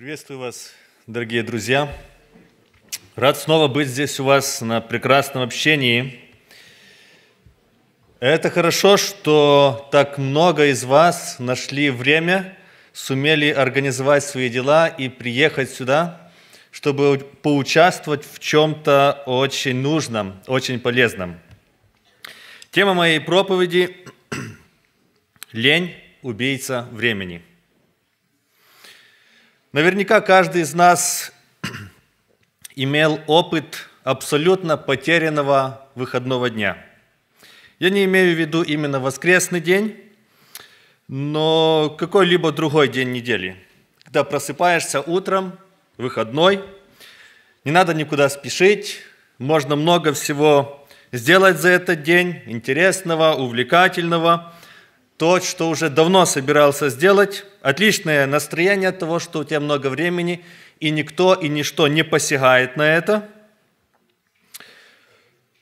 Приветствую вас, дорогие друзья. Рад снова быть здесь у вас на прекрасном общении. Это хорошо, что так много из вас нашли время, сумели организовать свои дела и приехать сюда, чтобы поучаствовать в чем-то очень нужном, очень полезном. Тема моей проповеди – лень, убийца времени – Наверняка каждый из нас имел опыт абсолютно потерянного выходного дня. Я не имею в виду именно воскресный день, но какой-либо другой день недели, когда просыпаешься утром, выходной, не надо никуда спешить, можно много всего сделать за этот день, интересного, увлекательного – то, что уже давно собирался сделать, отличное настроение от того, что у тебя много времени, и никто и ничто не посягает на это.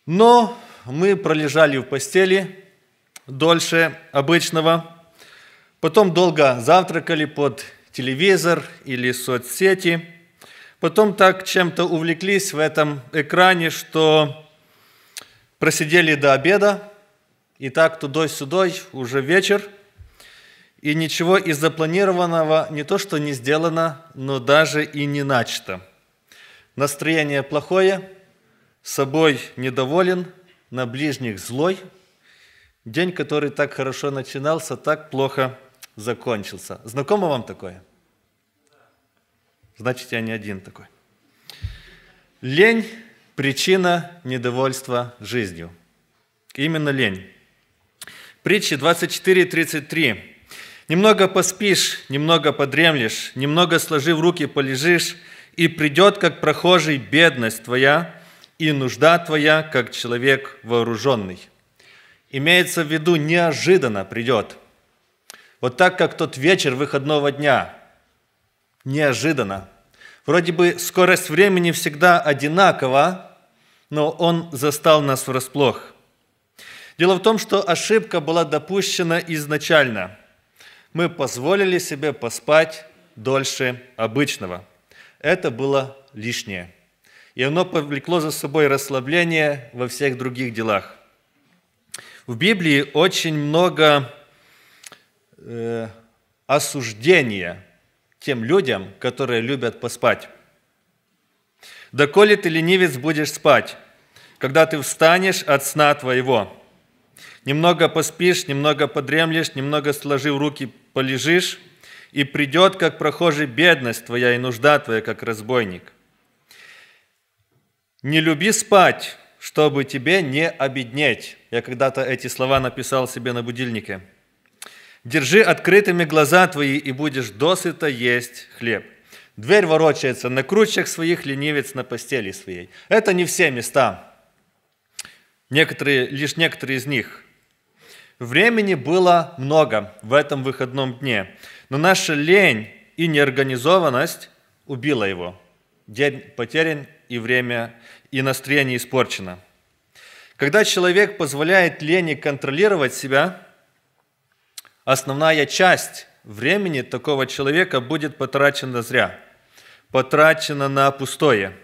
Но мы пролежали в постели дольше обычного, потом долго завтракали под телевизор или соцсети, потом так чем-то увлеклись в этом экране, что просидели до обеда, и так тудой-сюдой уже вечер, и ничего из запланированного не то что не сделано, но даже и не начато. Настроение плохое, собой недоволен, на ближних злой. День, который так хорошо начинался, так плохо закончился. Знакомо вам такое? Значит, я не один такой. Лень – причина недовольства жизнью. Именно лень. Притчи 24.33. «Немного поспишь, немного подремлешь, немного сложив руки полежишь, и придет, как прохожий, бедность твоя, и нужда твоя, как человек вооруженный». Имеется в виду, неожиданно придет. Вот так, как тот вечер выходного дня. Неожиданно. Вроде бы скорость времени всегда одинакова, но он застал нас врасплох – Дело в том, что ошибка была допущена изначально. Мы позволили себе поспать дольше обычного. Это было лишнее. И оно повлекло за собой расслабление во всех других делах. В Библии очень много э, осуждения тем людям, которые любят поспать. «Доколе ты, ленивец, будешь спать, когда ты встанешь от сна твоего?» Немного поспишь, немного подремлешь, немного сложив руки полежишь, и придет, как прохожий, бедность твоя и нужда твоя, как разбойник. Не люби спать, чтобы тебе не обеднеть. Я когда-то эти слова написал себе на будильнике. Держи открытыми глаза твои, и будешь досыта есть хлеб. Дверь ворочается на кручах своих, ленивец на постели своей. Это не все места. Некоторые, лишь некоторые из них – Времени было много в этом выходном дне, но наша лень и неорганизованность убила его. День потерян, и время, и настроение испорчено. Когда человек позволяет лени контролировать себя, основная часть времени такого человека будет потрачена зря, потрачена на пустое.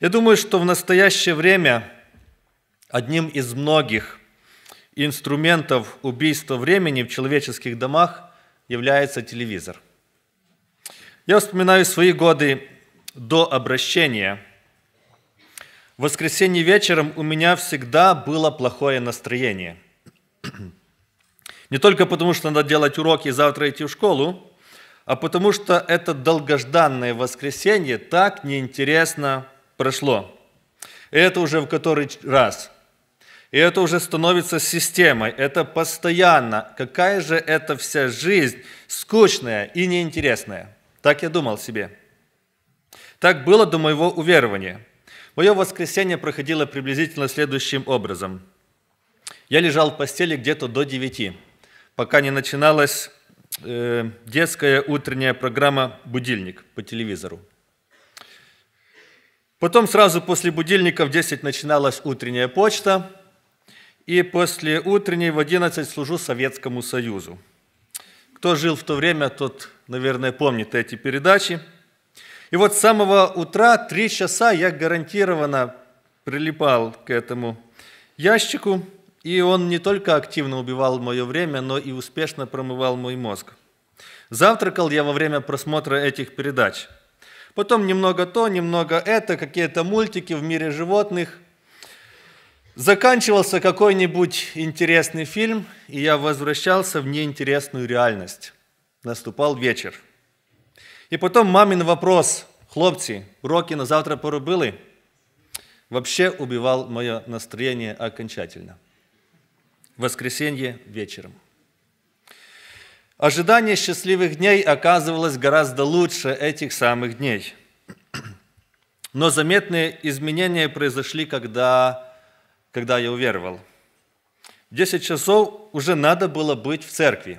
Я думаю, что в настоящее время одним из многих – инструментов убийства времени в человеческих домах является телевизор. Я вспоминаю свои годы до обращения. В воскресенье вечером у меня всегда было плохое настроение. Не только потому, что надо делать уроки и завтра идти в школу, а потому что это долгожданное воскресенье так неинтересно прошло. И это уже в который раз – и это уже становится системой, это постоянно. Какая же эта вся жизнь скучная и неинтересная? Так я думал себе. Так было до моего уверования. Мое воскресенье проходило приблизительно следующим образом. Я лежал в постели где-то до 9, пока не начиналась э, детская утренняя программа «Будильник» по телевизору. Потом сразу после будильника в 10 начиналась утренняя почта – и после утренней в 11 служу Советскому Союзу. Кто жил в то время, тот, наверное, помнит эти передачи. И вот с самого утра, три часа, я гарантированно прилипал к этому ящику. И он не только активно убивал мое время, но и успешно промывал мой мозг. Завтракал я во время просмотра этих передач. Потом немного то, немного это, какие-то мультики в мире животных, Заканчивался какой-нибудь интересный фильм, и я возвращался в неинтересную реальность. Наступал вечер. И потом мамин вопрос, хлопцы, уроки на завтра поробили, вообще убивал мое настроение окончательно. Воскресенье вечером. Ожидание счастливых дней оказывалось гораздо лучше этих самых дней. Но заметные изменения произошли, когда когда я уверовал. В 10 часов уже надо было быть в церкви.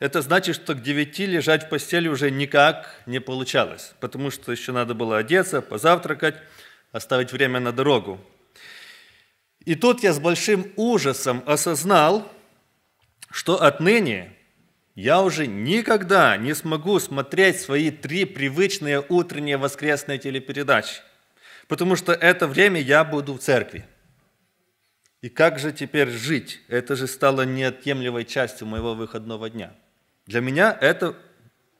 Это значит, что к 9 лежать в постели уже никак не получалось, потому что еще надо было одеться, позавтракать, оставить время на дорогу. И тут я с большим ужасом осознал, что отныне я уже никогда не смогу смотреть свои три привычные утренние воскресные телепередачи, потому что это время я буду в церкви. И как же теперь жить? Это же стало неотъемлемой частью моего выходного дня. Для меня это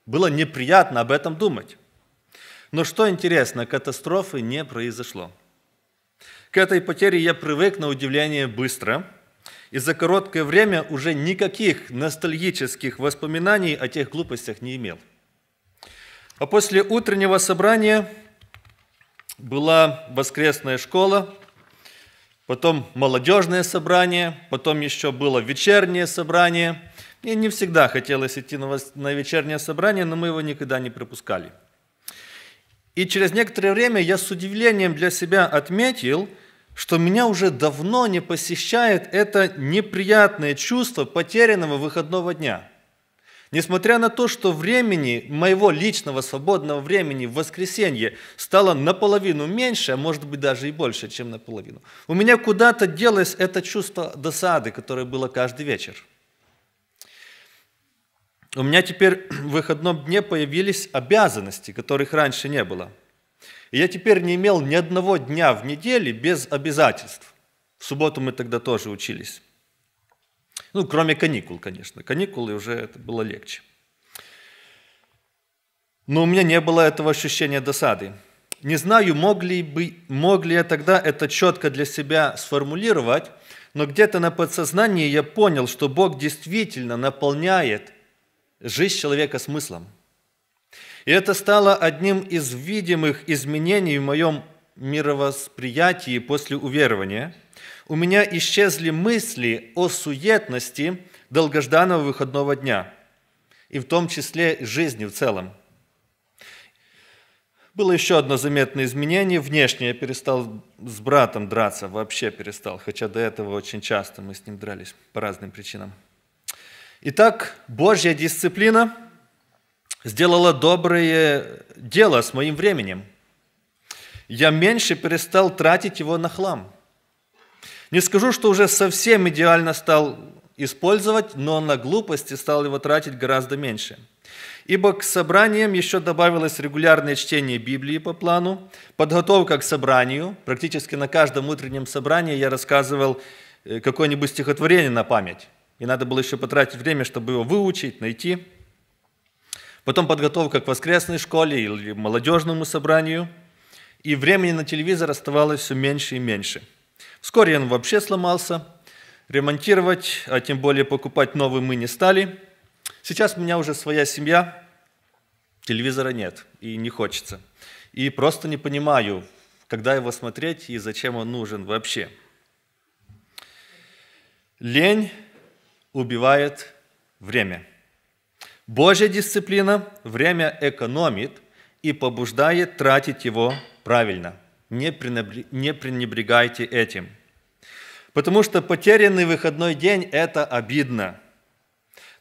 было неприятно об этом думать. Но что интересно, катастрофы не произошло. К этой потере я привык на удивление быстро, и за короткое время уже никаких ностальгических воспоминаний о тех глупостях не имел. А после утреннего собрания была воскресная школа, потом молодежное собрание, потом еще было вечернее собрание. Мне не всегда хотелось идти на вечернее собрание, но мы его никогда не пропускали. И через некоторое время я с удивлением для себя отметил, что меня уже давно не посещает это неприятное чувство потерянного выходного дня – Несмотря на то, что времени, моего личного свободного времени в воскресенье стало наполовину меньше, а может быть даже и больше, чем наполовину, у меня куда-то делось это чувство досады, которое было каждый вечер. У меня теперь в выходном дне появились обязанности, которых раньше не было. И я теперь не имел ни одного дня в неделе без обязательств. В субботу мы тогда тоже учились. Ну, кроме каникул, конечно. Каникулы уже это было легче. Но у меня не было этого ощущения досады. Не знаю, мог ли, бы, мог ли я тогда это четко для себя сформулировать, но где-то на подсознании я понял, что Бог действительно наполняет жизнь человека смыслом. И это стало одним из видимых изменений в моем мировосприятии после уверования – у меня исчезли мысли о суетности долгожданного выходного дня, и в том числе жизни в целом. Было еще одно заметное изменение. Внешне я перестал с братом драться, вообще перестал, хотя до этого очень часто мы с ним дрались по разным причинам. Итак, Божья дисциплина сделала доброе дело с моим временем. Я меньше перестал тратить его на хлам. Не скажу, что уже совсем идеально стал использовать, но на глупости стал его тратить гораздо меньше. Ибо к собраниям еще добавилось регулярное чтение Библии по плану, подготовка к собранию. Практически на каждом утреннем собрании я рассказывал э, какое-нибудь стихотворение на память. И надо было еще потратить время, чтобы его выучить, найти. Потом подготовка к воскресной школе или молодежному собранию. И времени на телевизор оставалось все меньше и меньше – Вскоре он вообще сломался. Ремонтировать, а тем более покупать новый мы не стали. Сейчас у меня уже своя семья, телевизора нет и не хочется. И просто не понимаю, когда его смотреть и зачем он нужен вообще. Лень убивает время. Божья дисциплина время экономит и побуждает тратить его правильно – не пренебрегайте этим. Потому что потерянный выходной день – это обидно.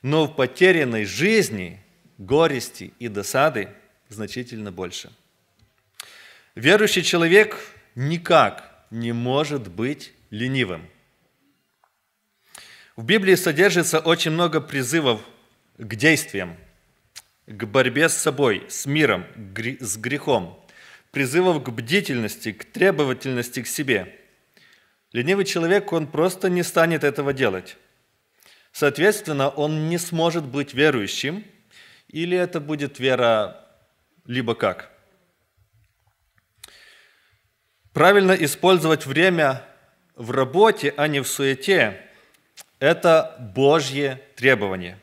Но в потерянной жизни горести и досады значительно больше. Верующий человек никак не может быть ленивым. В Библии содержится очень много призывов к действиям, к борьбе с собой, с миром, с грехом – призывов к бдительности, к требовательности к себе. Ленивый человек, он просто не станет этого делать. Соответственно, он не сможет быть верующим, или это будет вера либо как. Правильно использовать время в работе, а не в суете – это Божье требование.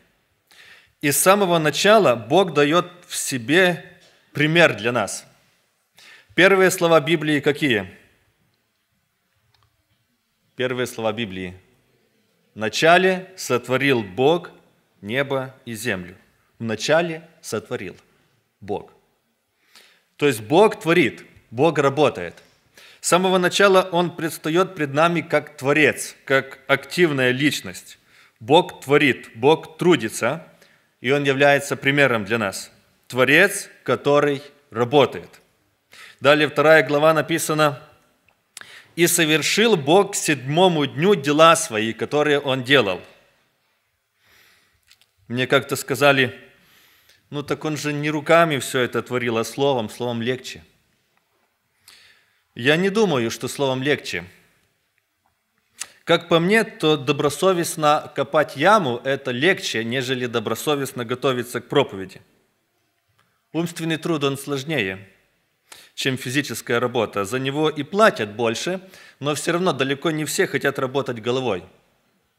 И с самого начала Бог дает в себе пример для нас – Первые слова Библии какие? Первые слова Библии. Вначале сотворил Бог небо и землю. Вначале сотворил Бог. То есть Бог творит, Бог работает. С самого начала Он предстает пред нами как Творец, как активная личность. Бог творит, Бог трудится, и Он является примером для нас. Творец, который работает – Далее вторая глава написана «И совершил Бог к седьмому дню дела свои, которые Он делал». Мне как-то сказали, ну так он же не руками все это творил, а словом, словом легче. Я не думаю, что словом легче. Как по мне, то добросовестно копать яму – это легче, нежели добросовестно готовиться к проповеди. Умственный труд, он сложнее – чем физическая работа. За него и платят больше, но все равно далеко не все хотят работать головой.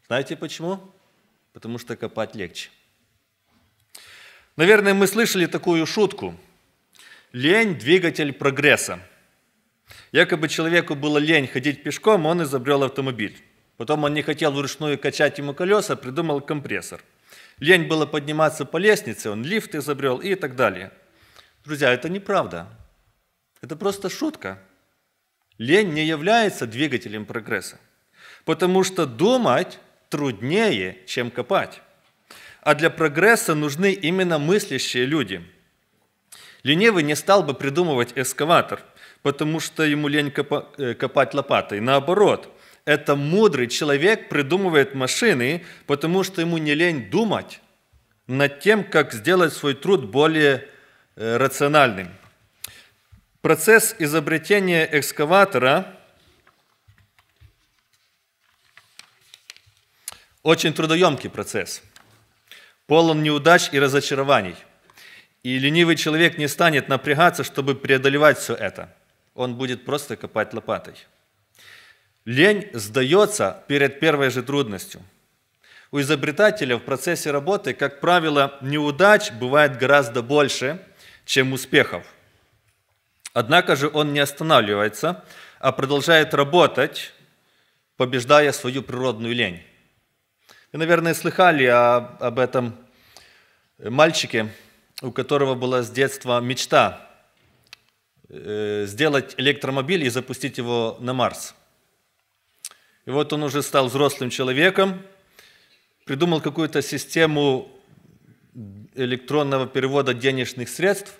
Знаете почему? Потому что копать легче. Наверное, мы слышали такую шутку. Лень – двигатель прогресса. Якобы человеку было лень ходить пешком, он изобрел автомобиль. Потом он не хотел вручную качать ему колеса, придумал компрессор. Лень было подниматься по лестнице, он лифт изобрел и так далее. Друзья, это неправда. Это просто шутка. Лень не является двигателем прогресса, потому что думать труднее, чем копать. А для прогресса нужны именно мыслящие люди. Ленивый не стал бы придумывать эскаватор, потому что ему лень э, копать лопатой. Наоборот, это мудрый человек придумывает машины, потому что ему не лень думать над тем, как сделать свой труд более э, рациональным. Процесс изобретения экскаватора очень трудоемкий процесс, полон неудач и разочарований. И ленивый человек не станет напрягаться, чтобы преодолевать все это. Он будет просто копать лопатой. Лень сдается перед первой же трудностью. У изобретателя в процессе работы, как правило, неудач бывает гораздо больше, чем успехов – Однако же он не останавливается, а продолжает работать, побеждая свою природную лень. Вы, наверное, слыхали о, об этом мальчике, у которого была с детства мечта э, сделать электромобиль и запустить его на Марс. И вот он уже стал взрослым человеком, придумал какую-то систему электронного перевода денежных средств,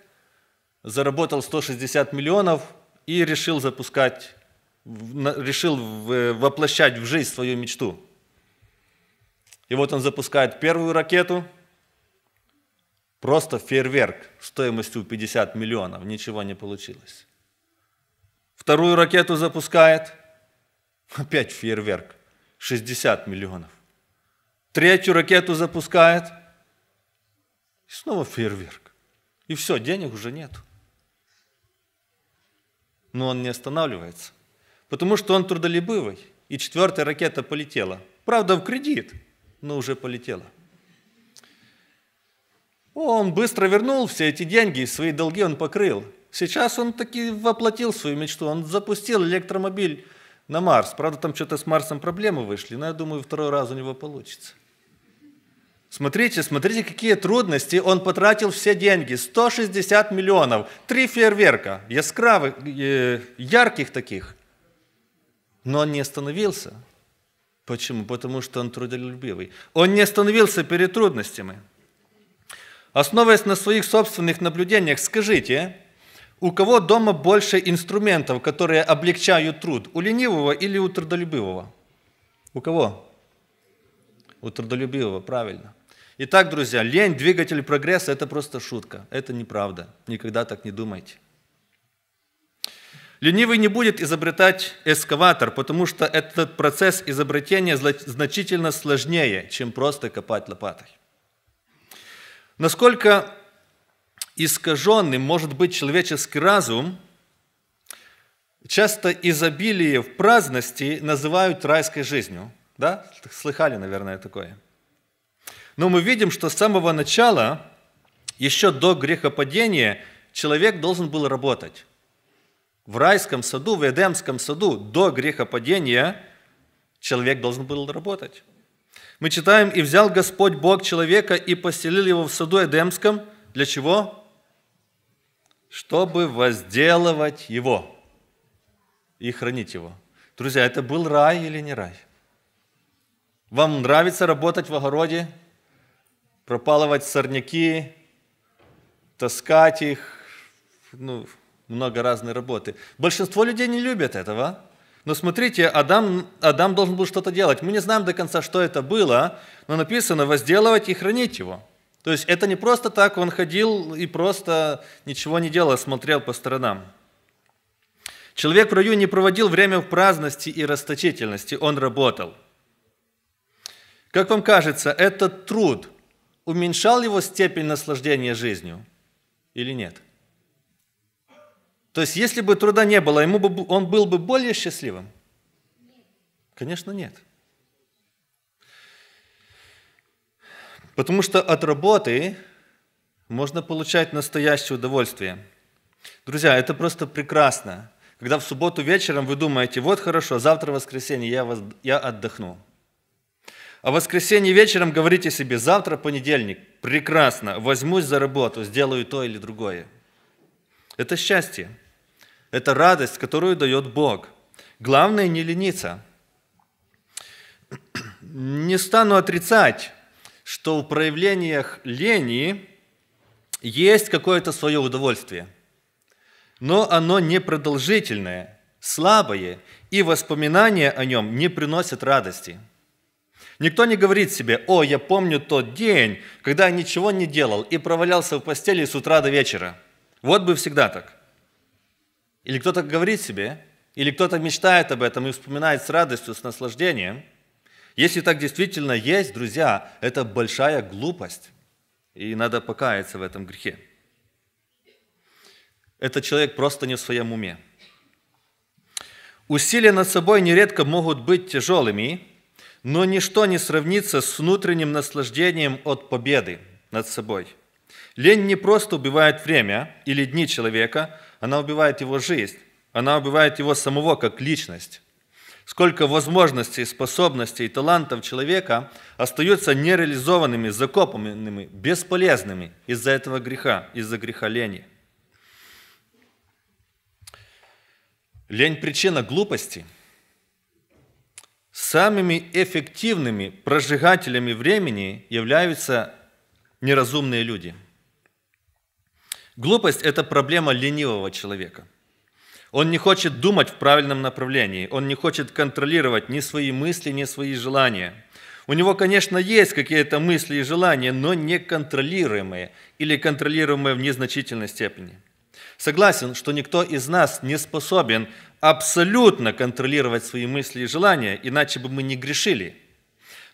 заработал 160 миллионов и решил запускать, решил э, воплощать в жизнь свою мечту. И вот он запускает первую ракету, просто фейерверк стоимостью 50 миллионов, ничего не получилось. Вторую ракету запускает, опять фейерверк, 60 миллионов. Третью ракету запускает, и снова фейерверк. И все, денег уже нету но он не останавливается, потому что он трудолюбивый, и четвертая ракета полетела. Правда, в кредит, но уже полетела. Он быстро вернул все эти деньги, свои долги он покрыл. Сейчас он таки воплотил свою мечту, он запустил электромобиль на Марс. Правда, там что-то с Марсом проблемы вышли, но я думаю, второй раз у него получится. Смотрите, смотрите, какие трудности. Он потратил все деньги. 160 миллионов. Три фейерверка. Яскравых, э, ярких таких. Но он не остановился. Почему? Потому что он трудолюбивый. Он не остановился перед трудностями. Основываясь на своих собственных наблюдениях, скажите, у кого дома больше инструментов, которые облегчают труд? У ленивого или у трудолюбивого? У кого? У трудолюбивого, правильно. Итак, друзья, лень, двигатель прогресса – это просто шутка, это неправда. Никогда так не думайте. Ленивый не будет изобретать эскаватор, потому что этот процесс изобретения значительно сложнее, чем просто копать лопатой. Насколько искаженным может быть человеческий разум, часто изобилие в праздности называют райской жизнью. Да? Слыхали, наверное, такое – но мы видим, что с самого начала, еще до грехопадения, человек должен был работать. В райском саду, в Эдемском саду, до грехопадения человек должен был работать. Мы читаем, «И взял Господь Бог человека и поселил его в саду Эдемском». Для чего? Чтобы возделывать его и хранить его. Друзья, это был рай или не рай? Вам нравится работать в огороде? пропалывать сорняки, таскать их, ну, много разной работы. Большинство людей не любят этого. Но смотрите, Адам, Адам должен был что-то делать. Мы не знаем до конца, что это было, но написано «возделывать и хранить его». То есть это не просто так, он ходил и просто ничего не делал, а смотрел по сторонам. Человек в раю не проводил время в праздности и расточительности, он работал. Как вам кажется, этот труд – уменьшал его степень наслаждения жизнью или нет? То есть, если бы труда не было, ему бы, он был бы более счастливым? Конечно, нет. Потому что от работы можно получать настоящее удовольствие. Друзья, это просто прекрасно. Когда в субботу вечером вы думаете, вот хорошо, завтра воскресенье, я, вас, я отдохну. А в воскресенье вечером говорите себе, завтра понедельник, прекрасно, возьмусь за работу, сделаю то или другое. Это счастье. Это радость, которую дает Бог. Главное не лениться. Не стану отрицать, что в проявлениях лени есть какое-то свое удовольствие, но оно непродолжительное, слабое, и воспоминания о нем не приносят радости – Никто не говорит себе, о, я помню тот день, когда я ничего не делал и провалялся в постели с утра до вечера. Вот бы всегда так. Или кто-то говорит себе, или кто-то мечтает об этом и вспоминает с радостью, с наслаждением. Если так действительно есть, друзья, это большая глупость. И надо покаяться в этом грехе. Этот человек просто не в своем уме. Усилия над собой нередко могут быть тяжелыми, но ничто не сравнится с внутренним наслаждением от победы над собой. Лень не просто убивает время или дни человека, она убивает его жизнь, она убивает его самого как личность. Сколько возможностей, способностей и талантов человека остаются нереализованными, закопанными, бесполезными из-за этого греха, из-за греха лени. Лень – причина глупости – Самыми эффективными прожигателями времени являются неразумные люди. Глупость – это проблема ленивого человека. Он не хочет думать в правильном направлении, он не хочет контролировать ни свои мысли, ни свои желания. У него, конечно, есть какие-то мысли и желания, но неконтролируемые или контролируемые в незначительной степени – Согласен, что никто из нас не способен абсолютно контролировать свои мысли и желания, иначе бы мы не грешили.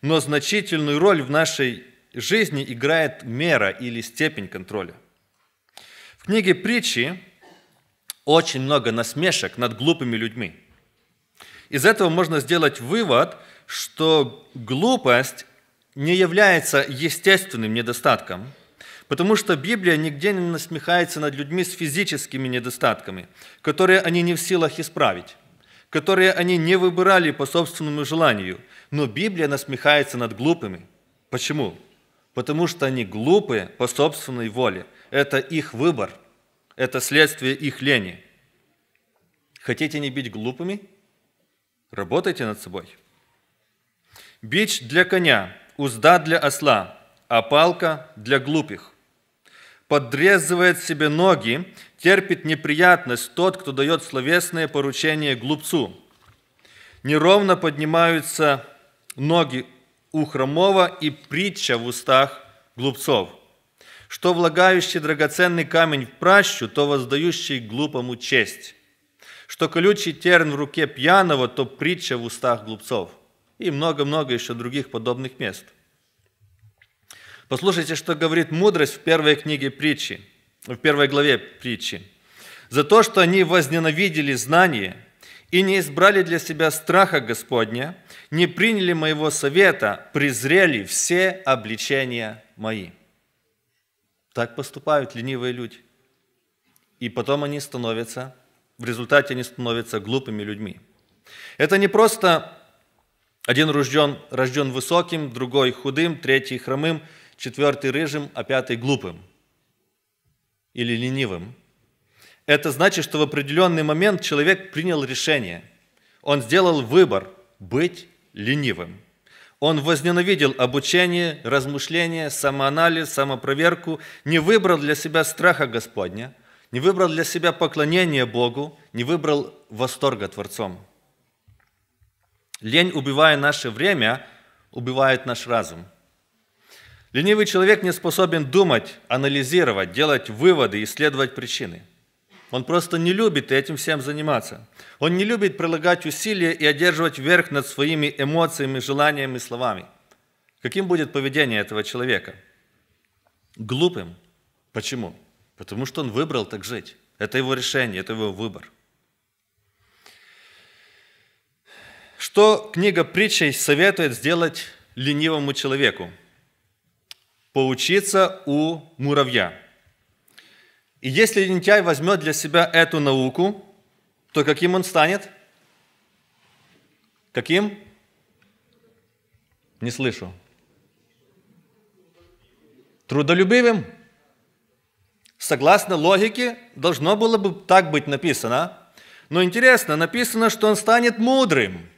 Но значительную роль в нашей жизни играет мера или степень контроля. В книге притчи очень много насмешек над глупыми людьми. Из этого можно сделать вывод, что глупость не является естественным недостатком – Потому что Библия нигде не насмехается над людьми с физическими недостатками, которые они не в силах исправить, которые они не выбирали по собственному желанию. Но Библия насмехается над глупыми. Почему? Потому что они глупы по собственной воле. Это их выбор, это следствие их лени. Хотите не быть глупыми? Работайте над собой. Бич для коня, узда для осла, а палка для глупых подрезывает себе ноги, терпит неприятность тот, кто дает словесные поручения глупцу. Неровно поднимаются ноги у хромого и притча в устах глупцов. Что влагающий драгоценный камень в пращу, то воздающий глупому честь. Что колючий терн в руке пьяного, то притча в устах глупцов. И много-много еще других подобных мест. Послушайте, что говорит мудрость в первой книге притчи, в первой главе притчи. «За то, что они возненавидели знание и не избрали для себя страха Господня, не приняли моего совета, презрели все обличения мои». Так поступают ленивые люди. И потом они становятся, в результате они становятся глупыми людьми. Это не просто один рожден, рожден высоким, другой худым, третий хромым – четвертый – рыжим, а пятый – глупым или ленивым. Это значит, что в определенный момент человек принял решение. Он сделал выбор – быть ленивым. Он возненавидел обучение, размышления, самоанализ, самопроверку, не выбрал для себя страха Господня, не выбрал для себя поклонение Богу, не выбрал восторга Творцом. Лень, убивая наше время, убивает наш разум – Ленивый человек не способен думать, анализировать, делать выводы, исследовать причины. Он просто не любит этим всем заниматься. Он не любит прилагать усилия и одерживать верх над своими эмоциями, желаниями, словами. Каким будет поведение этого человека? Глупым. Почему? Потому что он выбрал так жить. Это его решение, это его выбор. Что книга притчей советует сделать ленивому человеку? поучиться у муравья. И если лентяй возьмет для себя эту науку, то каким он станет? Каким? Не слышу. Трудолюбивым. Согласно логике, должно было бы так быть написано. Но интересно, написано, что он станет мудрым.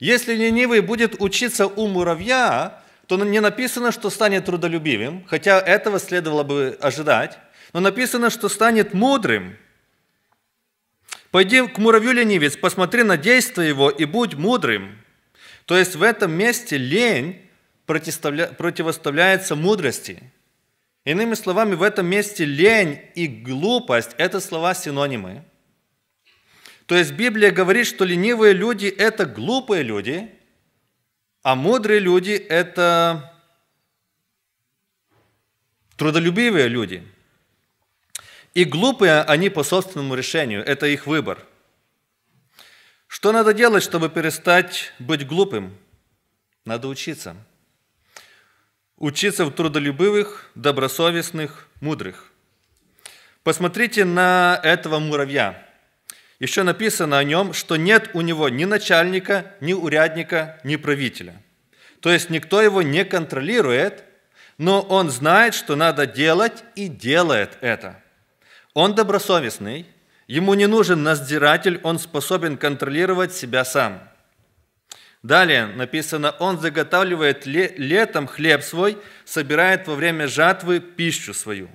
Если ленивый будет учиться у муравья, то не написано, что станет трудолюбивым, хотя этого следовало бы ожидать, но написано, что станет мудрым. Пойди к муравью ленивец, посмотри на действие его и будь мудрым. То есть в этом месте лень противоставляется мудрости. Иными словами, в этом месте лень и глупость – это слова-синонимы. То есть Библия говорит, что ленивые люди – это глупые люди – а мудрые люди – это трудолюбивые люди. И глупые они по собственному решению, это их выбор. Что надо делать, чтобы перестать быть глупым? Надо учиться. Учиться в трудолюбивых, добросовестных, мудрых. Посмотрите на этого муравья – еще написано о нем, что нет у него ни начальника, ни урядника, ни правителя. То есть никто его не контролирует, но он знает, что надо делать и делает это. Он добросовестный, ему не нужен наздиратель, он способен контролировать себя сам. Далее написано, он заготавливает летом хлеб свой, собирает во время жатвы пищу свою.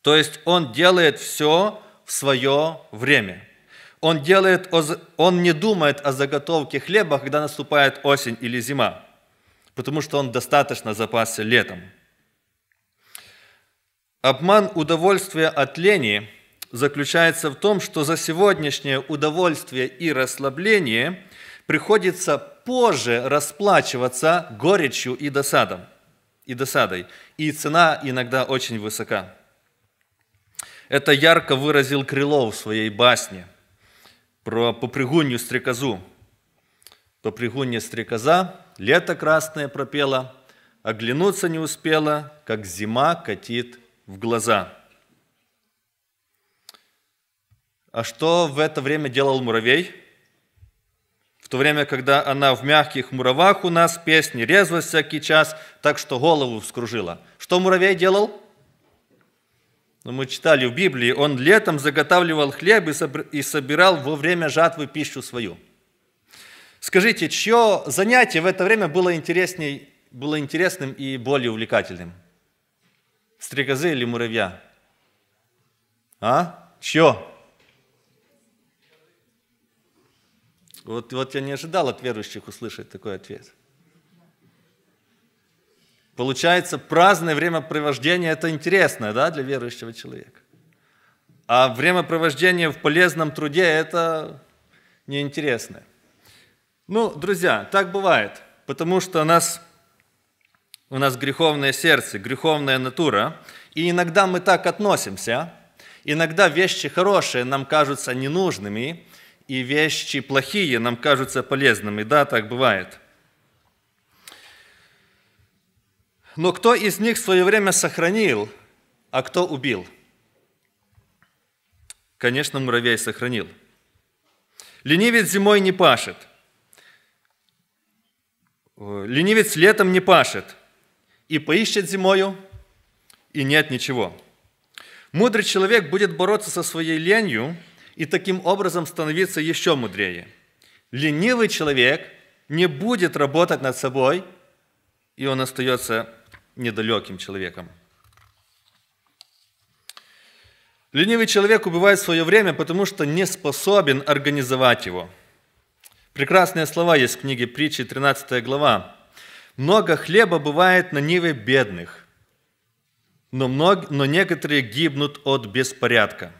То есть он делает все в свое время – он, делает, он не думает о заготовке хлеба, когда наступает осень или зима, потому что он достаточно запасся летом. Обман удовольствия от лени заключается в том, что за сегодняшнее удовольствие и расслабление приходится позже расплачиваться горечью и досадом, и досадой, и цена иногда очень высока. Это ярко выразил Крылов в своей басне – про попрыгунью стрекозу. Попрыгунья стрекоза, лето красное пропела, оглянуться не успела, как зима катит в глаза. А что в это время делал муравей? В то время, когда она в мягких муравах у нас, песни резвость всякий час, так что голову вскружила. Что муравей делал? но мы читали в Библии, он летом заготавливал хлеб и собирал во время жатвы пищу свою. Скажите, чье занятие в это время было, интересней, было интересным и более увлекательным? Стрекозы или муравья? А? Чье? Вот, вот я не ожидал от верующих услышать такой ответ. Получается, праздное времяпровождение – это интересно да, для верующего человека. А времяпровождение в полезном труде – это неинтересно. Ну, друзья, так бывает, потому что у нас, у нас греховное сердце, греховная натура, и иногда мы так относимся, иногда вещи хорошие нам кажутся ненужными, и вещи плохие нам кажутся полезными. Да, так бывает – Но кто из них в свое время сохранил, а кто убил? Конечно, муравей сохранил. Ленивец зимой не пашет. Ленивец летом не пашет. И поищет зимою, и нет ничего. Мудрый человек будет бороться со своей ленью и таким образом становиться еще мудрее. Ленивый человек не будет работать над собой, и он остается недалеким человеком. Ленивый человек убивает свое время, потому что не способен организовать его. Прекрасные слова есть в книге притчи, 13 глава. «Много хлеба бывает на ниве бедных, но, мног, но некоторые гибнут от беспорядка».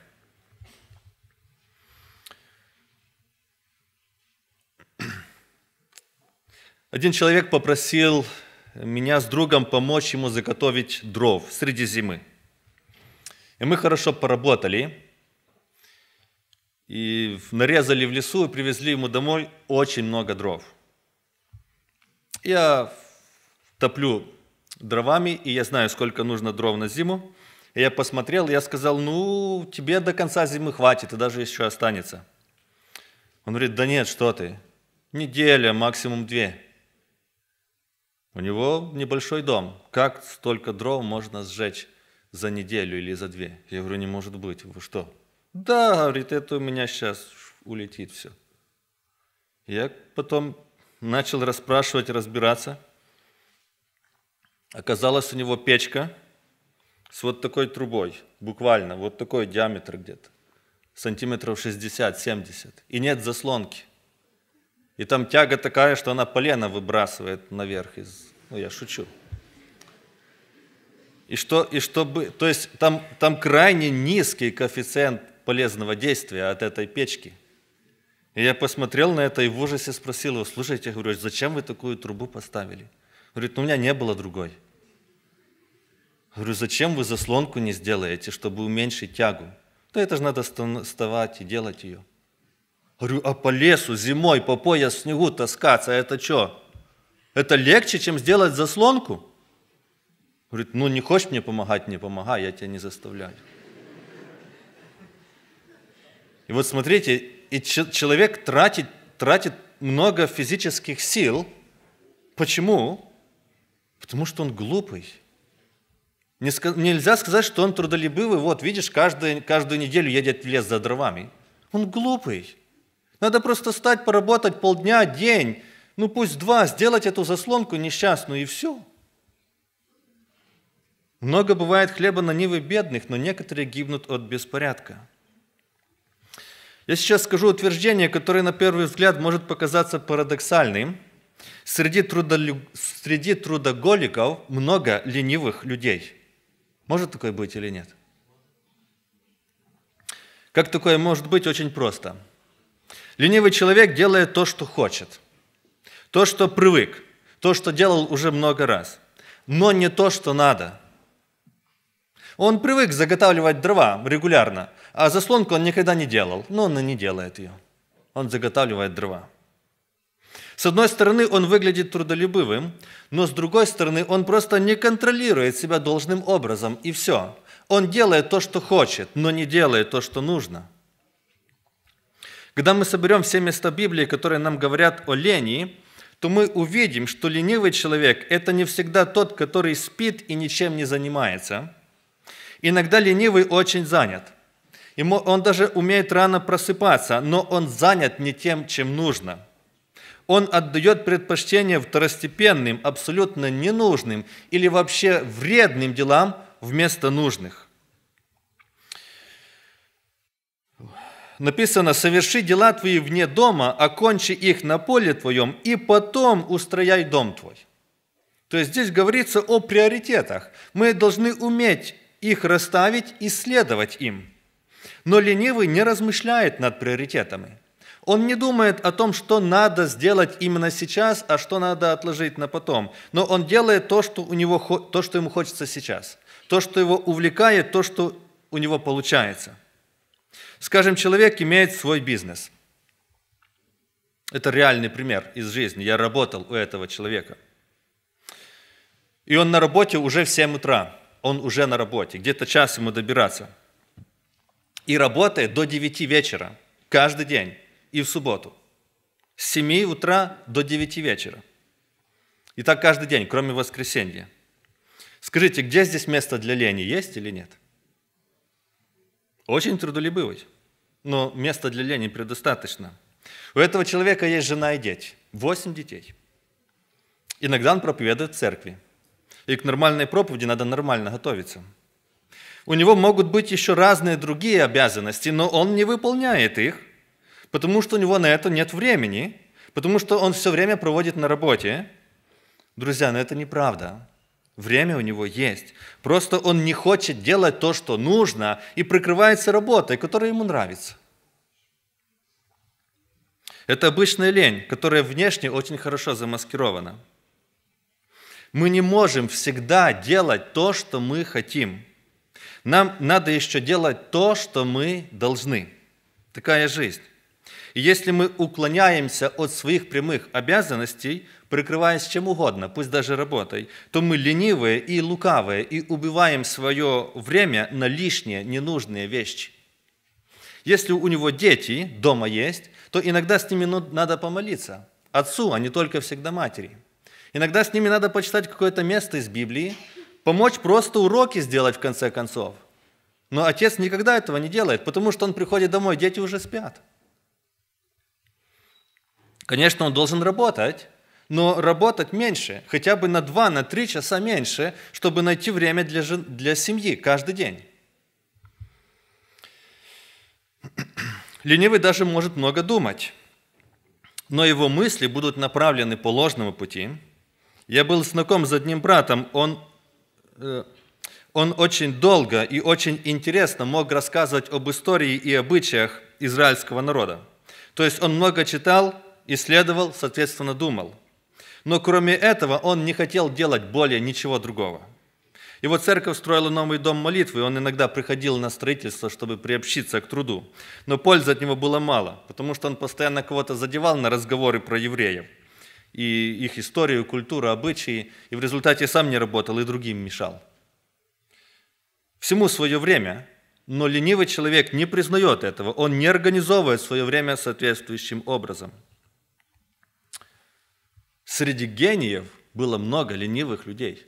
Один человек попросил меня с другом помочь ему заготовить дров среди зимы. И мы хорошо поработали, и нарезали в лесу и привезли ему домой очень много дров. Я топлю дровами, и я знаю, сколько нужно дров на зиму. И я посмотрел, и я сказал, ну, тебе до конца зимы хватит, и даже еще останется. Он говорит, да нет, что ты, неделя, максимум две. У него небольшой дом. Как столько дров можно сжечь за неделю или за две? Я говорю, не может быть. Вы что? Да, говорит, это у меня сейчас улетит все. Я потом начал расспрашивать, разбираться. Оказалось, у него печка с вот такой трубой, буквально, вот такой диаметр где-то, сантиметров 60-70, и нет заслонки. И там тяга такая, что она полено выбрасывает наверх из... Ну, я шучу. И что, и чтобы, то есть там, там крайне низкий коэффициент полезного действия от этой печки. И я посмотрел на это и в ужасе спросил его, слушайте, говорю, зачем вы такую трубу поставили? Говорит, ну у меня не было другой. Говорю, зачем вы заслонку не сделаете, чтобы уменьшить тягу? Да это же надо вставать и делать ее. Говорю, а по лесу зимой по пояс в снегу таскаться, это что? Это легче, чем сделать заслонку? Говорит, ну не хочешь мне помогать, не помогай, я тебя не заставляю. И вот смотрите, и человек тратит, тратит много физических сил. Почему? Потому что он глупый. Нельзя сказать, что он трудолюбивый. Вот, видишь, каждую, каждую неделю едет в лес за дровами. Он глупый. Надо просто стать, поработать полдня, день, ну пусть два, сделать эту заслонку несчастную и все. Много бывает хлеба на нивы бедных, но некоторые гибнут от беспорядка. Я сейчас скажу утверждение, которое на первый взгляд может показаться парадоксальным. Среди, трудолю... Среди трудоголиков много ленивых людей. Может такое быть или нет? Как такое может быть? Очень просто – Ленивый человек делает то, что хочет, то, что привык, то, что делал уже много раз, но не то, что надо. Он привык заготавливать дрова регулярно, а заслонку он никогда не делал, но он и не делает ее. Он заготавливает дрова. С одной стороны, он выглядит трудолюбивым, но с другой стороны, он просто не контролирует себя должным образом, и все. Он делает то, что хочет, но не делает то, что нужно – когда мы соберем все места Библии, которые нам говорят о лени, то мы увидим, что ленивый человек – это не всегда тот, который спит и ничем не занимается. Иногда ленивый очень занят. Ему, он даже умеет рано просыпаться, но он занят не тем, чем нужно. Он отдает предпочтение второстепенным, абсолютно ненужным или вообще вредным делам вместо нужных. написано, соверши дела твои вне дома, окончи их на поле твоем, и потом устрояй дом твой. То есть здесь говорится о приоритетах. Мы должны уметь их расставить и следовать им. Но ленивый не размышляет над приоритетами. Он не думает о том, что надо сделать именно сейчас, а что надо отложить на потом. Но он делает то, что, у него, то, что ему хочется сейчас. То, что его увлекает, то, что у него получается. Скажем, человек имеет свой бизнес. Это реальный пример из жизни. Я работал у этого человека. И он на работе уже в 7 утра. Он уже на работе. Где-то час ему добираться. И работает до 9 вечера. Каждый день. И в субботу. С 7 утра до 9 вечера. И так каждый день, кроме воскресенья. Скажите, где здесь место для лени, есть или нет? Очень трудолюбивый, но места для лени предостаточно. У этого человека есть жена и дети, восемь детей. Иногда он проповедует в церкви. И к нормальной проповеди надо нормально готовиться. У него могут быть еще разные другие обязанности, но он не выполняет их, потому что у него на это нет времени, потому что он все время проводит на работе. Друзья, но это неправда. Время у него есть. Просто он не хочет делать то, что нужно, и прикрывается работой, которая ему нравится. Это обычная лень, которая внешне очень хорошо замаскирована. Мы не можем всегда делать то, что мы хотим. Нам надо еще делать то, что мы должны. Такая жизнь. И если мы уклоняемся от своих прямых обязанностей, прикрываясь чем угодно, пусть даже работой, то мы ленивые и лукавые и убиваем свое время на лишние, ненужные вещи. Если у него дети дома есть, то иногда с ними ну, надо помолиться. Отцу, а не только всегда матери. Иногда с ними надо почитать какое-то место из Библии, помочь просто уроки сделать в конце концов. Но отец никогда этого не делает, потому что он приходит домой, дети уже спят. Конечно, он должен работать, но работать меньше, хотя бы на 2-3 на часа меньше, чтобы найти время для, жен... для семьи каждый день. Ленивый даже может много думать, но его мысли будут направлены по ложному пути. Я был знаком с одним братом, он, э, он очень долго и очень интересно мог рассказывать об истории и обычаях израильского народа. То есть он много читал, исследовал, соответственно, думал – но кроме этого он не хотел делать более ничего другого. Его церковь строила новый дом молитвы, и он иногда приходил на строительство, чтобы приобщиться к труду. Но пользы от него было мало, потому что он постоянно кого-то задевал на разговоры про евреев, и их историю, культуру, обычаи, и в результате сам не работал и другим мешал. Всему свое время, но ленивый человек не признает этого, он не организовывает свое время соответствующим образом – среди гениев было много ленивых людей.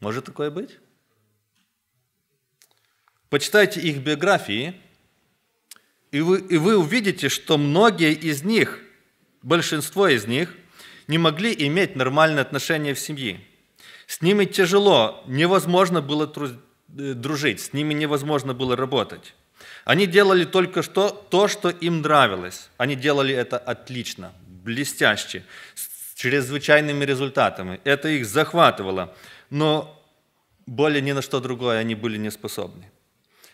Может такое быть? Почитайте их биографии, и вы, и вы увидите, что многие из них, большинство из них, не могли иметь нормальные отношения в семье. С ними тяжело, невозможно было э, дружить, с ними невозможно было работать. Они делали только что то, что им нравилось. Они делали это отлично, блестяще, чрезвычайными результатами. Это их захватывало, но более ни на что другое они были не способны.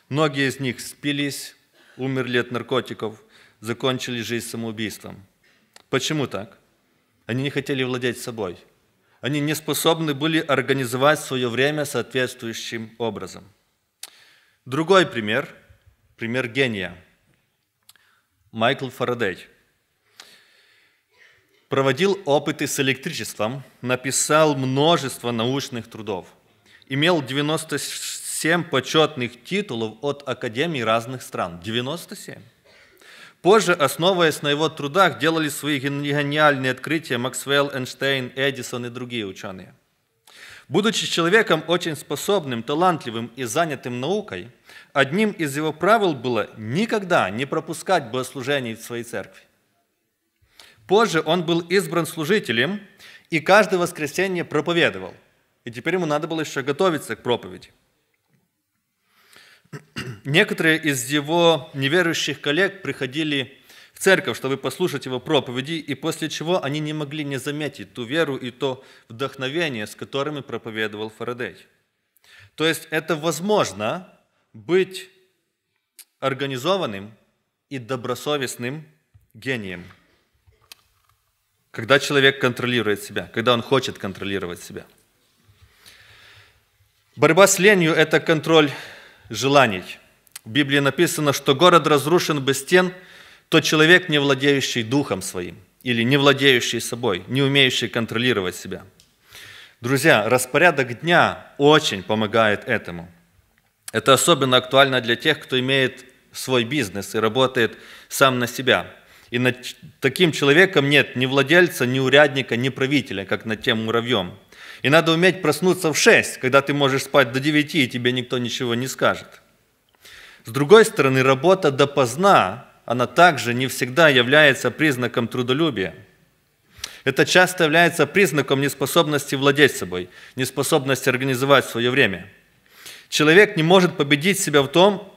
Многие из них спились, умерли от наркотиков, закончили жизнь самоубийством. Почему так? Они не хотели владеть собой. Они не способны были организовать свое время соответствующим образом. Другой пример – пример гения. Майкл Фарадей – проводил опыты с электричеством, написал множество научных трудов, имел 97 почетных титулов от академий разных стран. 97. Позже, основываясь на его трудах, делали свои гениальные открытия Максвелл, Эйнштейн, Эдисон и другие ученые. Будучи человеком очень способным, талантливым и занятым наукой, одним из его правил было никогда не пропускать богослужений в своей церкви. Позже он был избран служителем и каждое воскресенье проповедовал. И теперь ему надо было еще готовиться к проповеди. Некоторые из его неверующих коллег приходили в церковь, чтобы послушать его проповеди, и после чего они не могли не заметить ту веру и то вдохновение, с которыми проповедовал Фарадей. То есть это возможно быть организованным и добросовестным гением – когда человек контролирует себя, когда он хочет контролировать себя. Борьба с ленью – это контроль желаний. В Библии написано, что город разрушен без стен, то человек, не владеющий духом своим или не владеющий собой, не умеющий контролировать себя. Друзья, распорядок дня очень помогает этому. Это особенно актуально для тех, кто имеет свой бизнес и работает сам на себя – и над таким человеком нет ни владельца, ни урядника, ни правителя, как над тем муравьем. И надо уметь проснуться в 6, когда ты можешь спать до 9, и тебе никто ничего не скажет. С другой стороны, работа допоздна, она также не всегда является признаком трудолюбия. Это часто является признаком неспособности владеть собой, неспособности организовать свое время. Человек не может победить себя в том,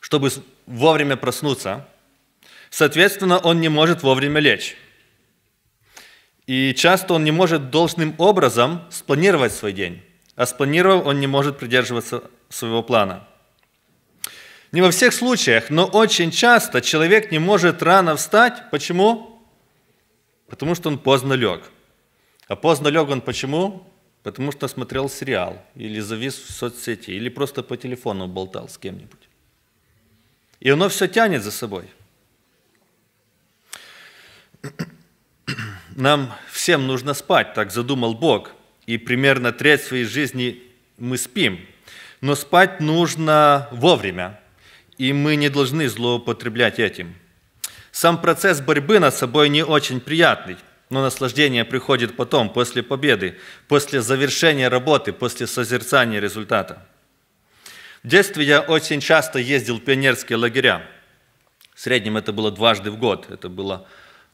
чтобы вовремя проснуться – Соответственно, он не может вовремя лечь. И часто он не может должным образом спланировать свой день. А спланировав, он не может придерживаться своего плана. Не во всех случаях, но очень часто человек не может рано встать. Почему? Потому что он поздно лег. А поздно лег он почему? Потому что смотрел сериал, или завис в соцсети, или просто по телефону болтал с кем-нибудь. И оно все тянет за собой – нам всем нужно спать, так задумал Бог. И примерно треть своей жизни мы спим. Но спать нужно вовремя, и мы не должны злоупотреблять этим. Сам процесс борьбы над собой не очень приятный, но наслаждение приходит потом, после победы, после завершения работы, после созерцания результата. В детстве я очень часто ездил в пионерские лагеря. В среднем это было дважды в год. Это было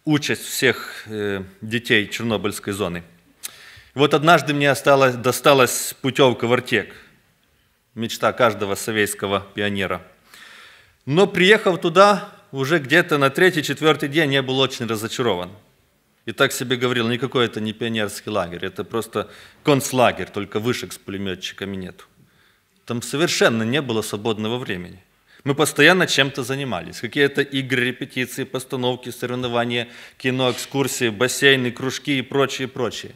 участь всех э, детей Чернобыльской зоны. вот однажды мне осталось, досталась путевка в Артек, мечта каждого советского пионера. Но приехав туда, уже где-то на третий-четвертый день я был очень разочарован. И так себе говорил, никакой это не пионерский лагерь, это просто концлагерь, только вышек с пулеметчиками нет. Там совершенно не было свободного времени. Мы постоянно чем-то занимались. Какие-то игры, репетиции, постановки, соревнования, кино, экскурсии, бассейны, кружки и прочее, прочее.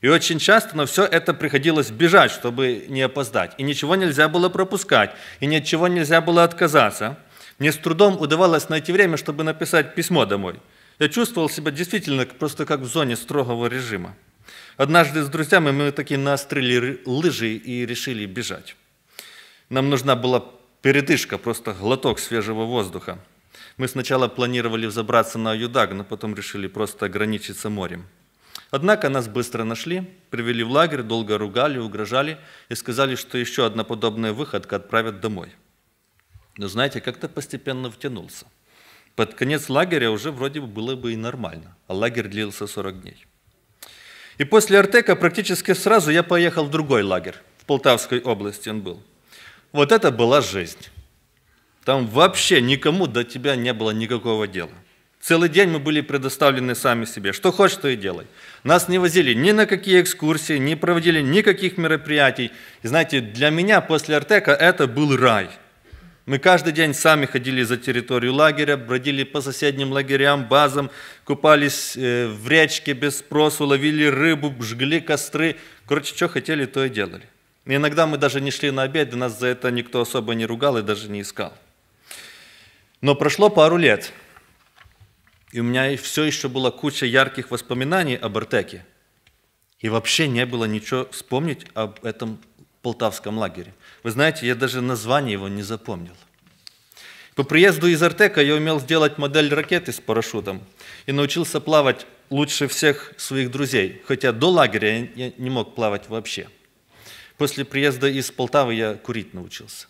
И очень часто на все это приходилось бежать, чтобы не опоздать. И ничего нельзя было пропускать, и ни от чего нельзя было отказаться. Мне с трудом удавалось найти время, чтобы написать письмо домой. Я чувствовал себя действительно просто как в зоне строгого режима. Однажды с друзьями мы таки наострили лыжи и решили бежать. Нам нужна была передышка, просто глоток свежего воздуха. Мы сначала планировали взобраться на Юдаг, но потом решили просто ограничиться морем. Однако нас быстро нашли, привели в лагерь, долго ругали, угрожали и сказали, что еще одна подобная выходка отправят домой. Но знаете, как-то постепенно втянулся. Под конец лагеря уже вроде бы было бы и нормально, а лагерь длился 40 дней. И после Артека практически сразу я поехал в другой лагерь, в Полтавской области он был – вот это была жизнь. Там вообще никому до тебя не было никакого дела. Целый день мы были предоставлены сами себе. Что хочешь, то и делай. Нас не возили ни на какие экскурсии, не проводили никаких мероприятий. И знаете, для меня после Артека это был рай. Мы каждый день сами ходили за территорию лагеря, бродили по соседним лагерям, базам, купались э, в речке без спросу, ловили рыбу, жгли костры. Короче, что хотели, то и делали иногда мы даже не шли на обед, и нас за это никто особо не ругал и даже не искал. Но прошло пару лет, и у меня все еще была куча ярких воспоминаний об Артеке. И вообще не было ничего вспомнить об этом полтавском лагере. Вы знаете, я даже название его не запомнил. По приезду из Артека я умел сделать модель ракеты с парашютом и научился плавать лучше всех своих друзей, хотя до лагеря я не мог плавать вообще – После приезда из Полтавы я курить научился.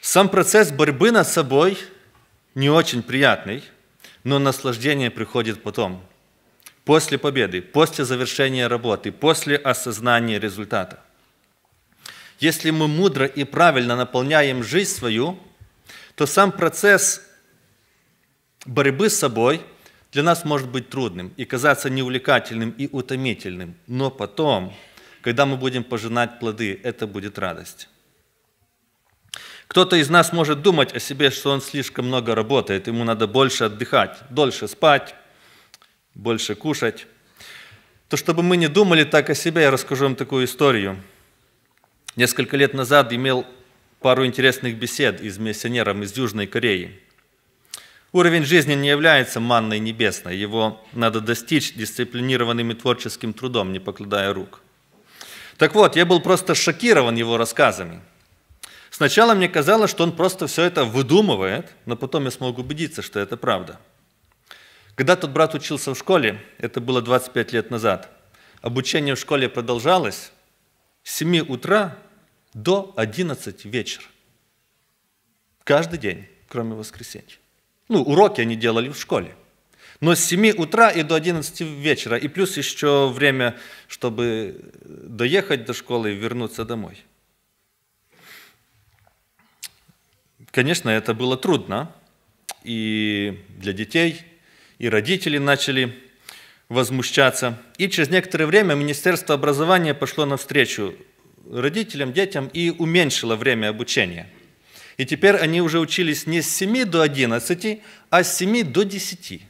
Сам процесс борьбы над собой не очень приятный, но наслаждение приходит потом, после победы, после завершения работы, после осознания результата. Если мы мудро и правильно наполняем жизнь свою, то сам процесс борьбы с собой – для нас может быть трудным и казаться неувлекательным и утомительным, но потом, когда мы будем пожинать плоды, это будет радость. Кто-то из нас может думать о себе, что он слишком много работает, ему надо больше отдыхать, дольше спать, больше кушать. То, чтобы мы не думали так о себе, я расскажу вам такую историю. Несколько лет назад имел пару интересных бесед с миссионером из Южной Кореи – Уровень жизни не является манной небесной, его надо достичь дисциплинированным и творческим трудом, не покладая рук. Так вот, я был просто шокирован его рассказами. Сначала мне казалось, что он просто все это выдумывает, но потом я смог убедиться, что это правда. Когда тот брат учился в школе, это было 25 лет назад, обучение в школе продолжалось с 7 утра до 11 вечера. Каждый день, кроме воскресенья. Ну, уроки они делали в школе. Но с 7 утра и до 11 вечера, и плюс еще время, чтобы доехать до школы и вернуться домой. Конечно, это было трудно и для детей, и родители начали возмущаться. И через некоторое время Министерство образования пошло навстречу родителям, детям и уменьшило время обучения – и теперь они уже учились не с 7 до 11, а с 7 до 10.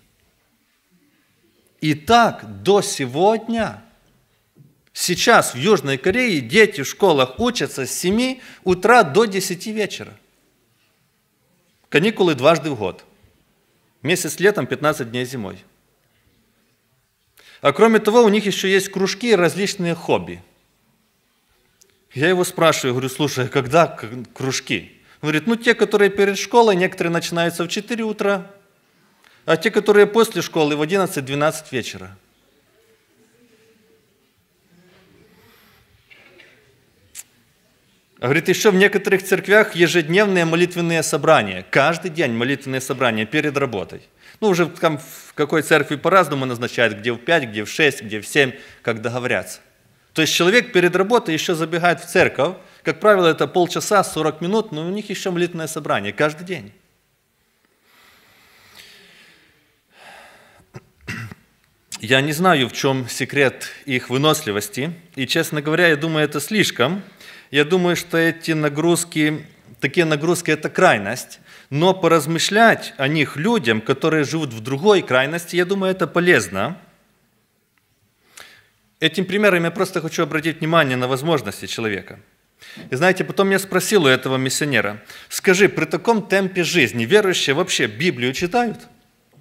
И так до сегодня. Сейчас в Южной Корее дети в школах учатся с 7 утра до 10 вечера. Каникулы дважды в год. Месяц летом, 15 дней зимой. А кроме того, у них еще есть кружки и различные хобби. Я его спрашиваю, говорю, слушай, а когда кружки? Он говорит, ну те, которые перед школой, некоторые начинаются в 4 утра, а те, которые после школы в 11-12 вечера. А говорит, еще в некоторых церквях ежедневные молитвенные собрания. Каждый день молитвенные собрания перед работой. Ну, уже там в какой церкви по-разному назначают, где в 5, где в 6, где в 7, как договорятся. То есть человек перед работой еще забегает в церковь, как правило, это полчаса, 40 минут, но у них еще молитвенное собрание каждый день. Я не знаю, в чем секрет их выносливости, и, честно говоря, я думаю, это слишком. Я думаю, что эти нагрузки, такие нагрузки – это крайность, но поразмышлять о них людям, которые живут в другой крайности, я думаю, это полезно. Этим примером я просто хочу обратить внимание на возможности человека – и знаете, потом я спросил у этого миссионера, скажи, при таком темпе жизни верующие вообще Библию читают?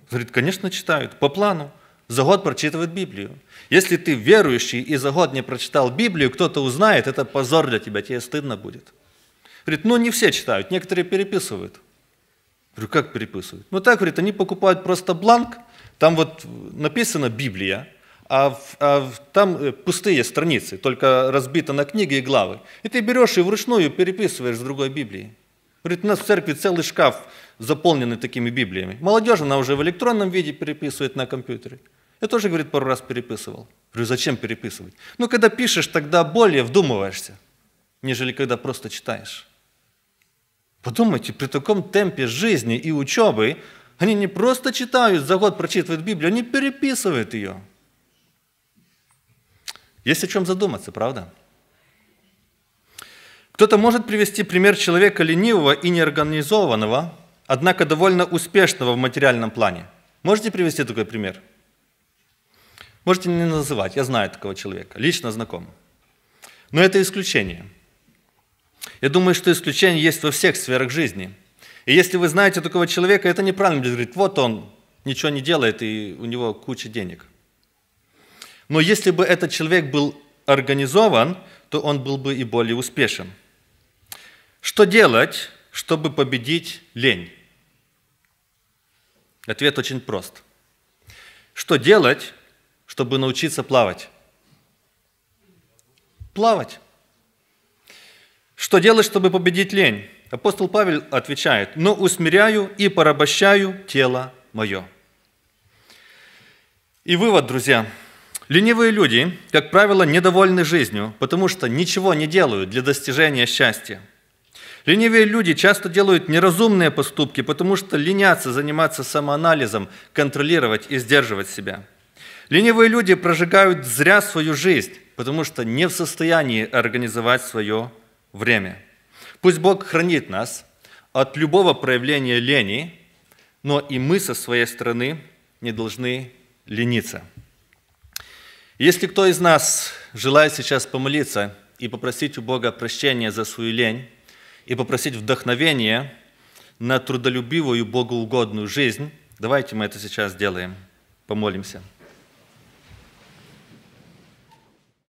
Говорит, конечно, читают, по плану. За год прочитывают Библию. Если ты верующий и за год не прочитал Библию, кто-то узнает, это позор для тебя, тебе стыдно будет. Говорит, ну не все читают, некоторые переписывают. Говорю, как переписывают? Ну так, говорит, они покупают просто бланк, там вот написано Библия, а, в, а в, там э, пустые страницы, только разбито на книги и главы. И ты берешь и вручную переписываешь с другой Библии. Говорит, у нас в церкви целый шкаф заполненный такими Библиями. Молодежь, она уже в электронном виде переписывает на компьютере. Я тоже, говорит, пару раз переписывал. Говорю, зачем переписывать? Ну, когда пишешь, тогда более вдумываешься, нежели когда просто читаешь. Подумайте, при таком темпе жизни и учебы они не просто читают, за год прочитывают Библию, они переписывают ее – есть о чем задуматься, правда? Кто-то может привести пример человека ленивого и неорганизованного, однако довольно успешного в материальном плане. Можете привести такой пример? Можете не называть, я знаю такого человека, лично знаком. Но это исключение. Я думаю, что исключение есть во всех сферах жизни. И если вы знаете такого человека, это неправильно говорить, вот он ничего не делает, и у него куча денег. Но если бы этот человек был организован, то он был бы и более успешен. Что делать, чтобы победить лень? Ответ очень прост. Что делать, чтобы научиться плавать? Плавать. Что делать, чтобы победить лень? Апостол Павел отвечает, «Но усмиряю и порабощаю тело мое». И вывод, друзья – Ленивые люди, как правило, недовольны жизнью, потому что ничего не делают для достижения счастья. Ленивые люди часто делают неразумные поступки, потому что ленятся заниматься самоанализом, контролировать и сдерживать себя. Ленивые люди прожигают зря свою жизнь, потому что не в состоянии организовать свое время. Пусть Бог хранит нас от любого проявления лени, но и мы со своей стороны не должны лениться. Если кто из нас желает сейчас помолиться и попросить у Бога прощения за свою лень, и попросить вдохновения на трудолюбивую, богоугодную жизнь, давайте мы это сейчас сделаем. Помолимся.